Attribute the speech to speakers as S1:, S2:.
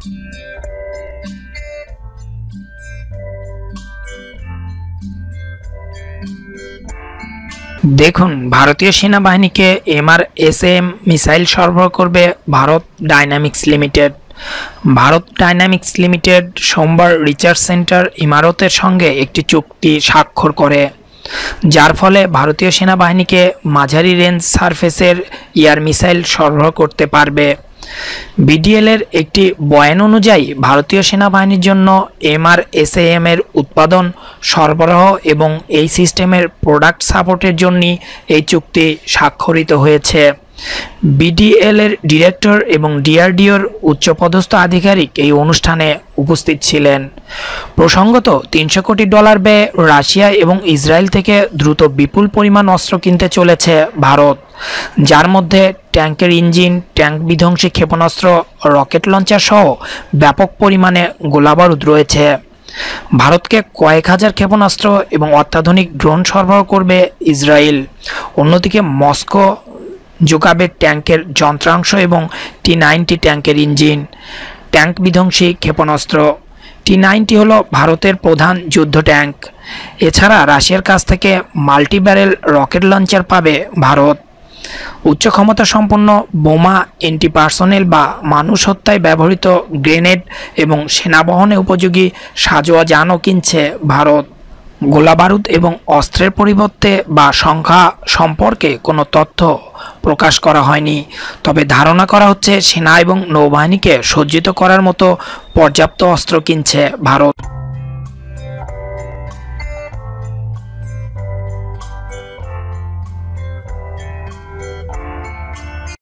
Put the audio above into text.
S1: দেখুন ভারতীয় সেনাবাহিনীকে এমআর এস এম মিসাইল সরবরাহ করবে Bharat dynamics limited Bharat dynamics limited সোমবার রিসার্চ সেন্টার ইমারতের সঙ্গে একটি চুক্তি স্বাক্ষর করে যার ফলে ভারতীয় সেনাবাহিনীকে মাঝারি রেঞ্জ সারফেসের ইয়ার মিসাইল সরবরাহ করতে পারবে বিডিএলের একটি বয়ান অনুযায়ী ভারতীয় সেনাবাহিনীর জন্য এমআরএসএএম এর উৎপাদন সরবরাহ এবং এই সিস্টেমের প্রোডাক্ট সাপোর্টের জন্য এই চুক্তি স্বাক্ষরিত হয়েছে বিডিএলের ডিরেক্টর এবং ডিআরডিওর উচ্চপদস্থ আধিকারিক এই অনুষ্ঠানে উপস্থিত ছিলেন প্রসঙ্গত তিনশো কোটি ডলার ব্যয়ে রাশিয়া এবং ইসরায়েল থেকে দ্রুত বিপুল পরিমাণ অস্ত্র কিনতে চলেছে ভারত যার মধ্যে ট্যাঙ্কের ইঞ্জিন ট্যাঙ্ক বিধ্বংসী ক্ষেপণাস্ত্র রকেট লঞ্চার সহ ব্যাপক পরিমাণে গোলাবারুদ রয়েছে ভারতকে কয়েক হাজার ক্ষেপণাস্ত্র এবং অত্যাধুনিক ড্রোন সরবরাহ করবে ইসরায়েল অন্যদিকে মস্কো যোগাবে ট্যাঙ্কের যন্ত্রাংশ এবং টি নাইনটি ট্যাঙ্কের ইঞ্জিন ট্যাঙ্ক বিধ্বংসী ক্ষেপণাস্ত্র টি নাইনটি হলো ভারতের প্রধান যুদ্ধ ট্যাঙ্ক এছাড়া রাশিয়ার কাছ থেকে মাল্টিব্যারেল রকেট লঞ্চার পাবে ভারত উচ্চ ক্ষমতা সম্পন্ন বোমা এন্টি পার্সোনেল বা মানুষ হত্যায় ব্যবহৃত গ্রেনেড এবং সেনা বহনে উপযোগী সাজোয়া যানও কিনছে ভারত গোলাবারুদ এবং অস্ত্রের পরিবর্তে বা সংখ্যা সম্পর্কে কোনো তথ্য প্রকাশ করা হয়নি তবে ধারণা করা হচ্ছে সেনা এবং নৌবাহিনীকে সজ্জিত করার মতো পর্যাপ্ত অস্ত্র কিনছে ভারত